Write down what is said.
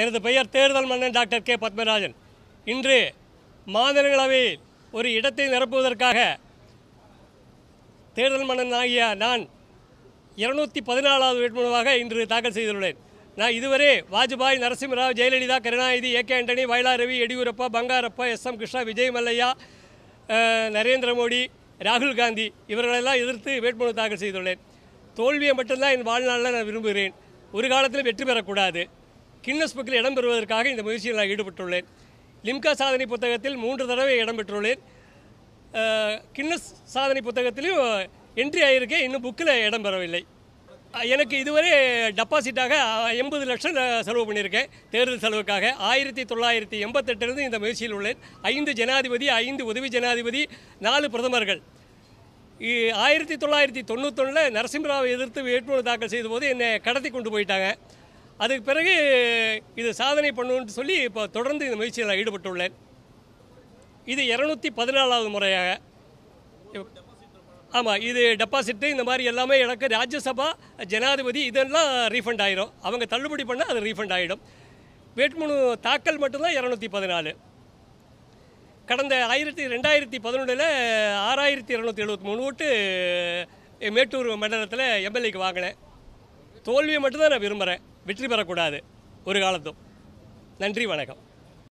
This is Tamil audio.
எனது பெயர் தேர்தல் மன்னன் டாக்டர் கே பத்மராஜன் இன்று மாநிலங்களவையில் ஒரு இடத்தை நிரப்புவதற்காக தேர்தல் மன்னன் ஆகிய நான் இருநூற்றி பதினாலாவது வேட்புமனுவாக இன்று தாக்கல் செய்துள்ளேன் நான் இதுவரை Vajpayee Narasimha Rao Jayalalithaa Karunanidhi A K Antony Vayalar Ravi Yeddyurappa Bangarappa S M Krishna Vijay Mallya Narendra Modi ராகுல் காந்தி இவர்களெல்லாம் எதிர்த்து வேட்புமனு தாக்கல் செய்துள்ளேன் தோல்வியை மட்டும்தான் என் வாழ்நாளில் நான் விரும்புகிறேன் ஒரு காலத்தில் வெற்றி பெறக்கூடாது கின்னஸ் புக்கில் இடம்பெறுவதற்காக இந்த முயற்சியில் நான் ஈடுபட்டுள்ளேன் லிம்கா சாதனை புத்தகத்தில் மூன்று தடவை இடம்பெற்றுள்ளேன் கின்னஸ் சாதனை புத்தகத்திலையும் என்ட்ரி ஆகியிருக்கேன் இன்னும் புக்கில் இடம்பெறவில்லை எனக்கு இதுவரை டெபாசிட்டாக எண்பது லட்சம் செலவு பண்ணியிருக்கேன் தேர்தல் செலவுக்காக ஆயிரத்தி தொள்ளாயிரத்தி எண்பத்தெட்டிலிருந்து இந்த முயற்சியில் உள்ளேன் ஐந்து ஜனாதிபதி ஐந்து உதவி ஜனாதிபதி நாலு பிரதமர்கள் ஆயிரத்தி தொள்ளாயிரத்தி தொண்ணூத்தொன்னில் நரசிம்மராவை எதிர்த்து வேட்புமனு தாக்கல் செய்தபோது என்னை கடத்தி கொண்டு போயிட்டாங்க அதுக்கு பிறகு இது சாதனை பண்ணுன்னு சொல்லி இப்போ தொடர்ந்து இந்த முயற்சியில் ஈடுபட்டுள்ளேன் இது இரநூத்தி பதினாலாவது முறையாக ஆமாம் இது டெபாசிட்டு இந்த மாதிரி எல்லாமே எனக்கு ராஜ்யசபா ஜனாதிபதி இதெல்லாம் ரீஃபண்ட் ஆகிரும் அவங்க தள்ளுபடி பண்ணால் அது ரீஃபண்ட் ஆகிடும் வேட்புமனு தாக்கல் மட்டும்தான் இரநூத்தி பதினாலு கடந்த ஆயிரத்தி ரெண்டாயிரத்தி பதினொன்றில் ஆறாயிரத்தி இரநூத்தி எழுபத்தி மூணு ஓட்டு மேட்டூர் மண்டலத்தில் எம்எல்ஏக்கு வாங்கினேன் தோல்வியை மட்டும்தான் நான் விரும்புகிறேன் வெற்றி பெறக்கூடாது ஒரு காலத்தும் நன்றி வணக்கம்